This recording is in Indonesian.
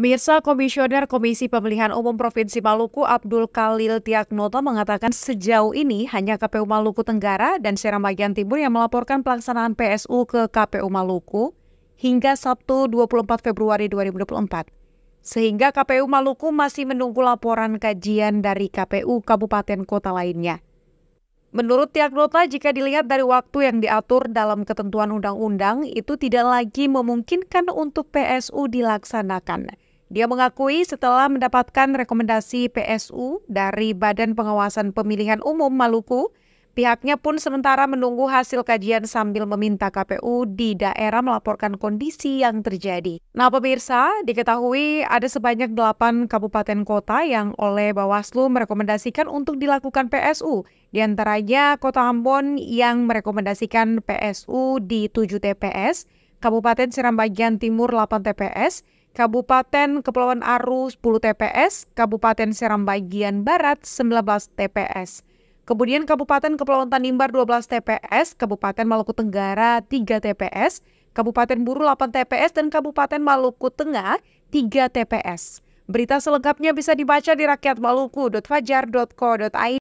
Mirsa Komisioner Komisi Pemilihan Umum Provinsi Maluku Abdul Khalil Tiaknoto mengatakan sejauh ini hanya KPU Maluku Tenggara dan Seram Bagian Timur yang melaporkan pelaksanaan PSU ke KPU Maluku hingga Sabtu 24 Februari 2024. Sehingga KPU Maluku masih menunggu laporan kajian dari KPU Kabupaten Kota lainnya. Menurut Tiagnota, jika dilihat dari waktu yang diatur dalam ketentuan undang-undang, itu tidak lagi memungkinkan untuk PSU dilaksanakan. Dia mengakui setelah mendapatkan rekomendasi PSU dari Badan Pengawasan Pemilihan Umum Maluku, pihaknya pun sementara menunggu hasil kajian sambil meminta KPU di daerah melaporkan kondisi yang terjadi. Nah pemirsa, diketahui ada sebanyak 8 kabupaten kota yang oleh Bawaslu merekomendasikan untuk dilakukan PSU. Di antaranya Kota Ambon yang merekomendasikan PSU di 7 TPS, Kabupaten Seram Bagian Timur 8 TPS, Kabupaten Kepulauan Aru 10 TPS, Kabupaten Seram Bagian Barat 19 TPS. Kemudian Kabupaten Kepulauan Tanimbar 12 TPS, Kabupaten Maluku Tenggara 3 TPS, Kabupaten Buru 8 TPS, dan Kabupaten Maluku Tengah 3 TPS. Berita selengkapnya bisa dibaca di rakyatmaluku.fajar.co.id.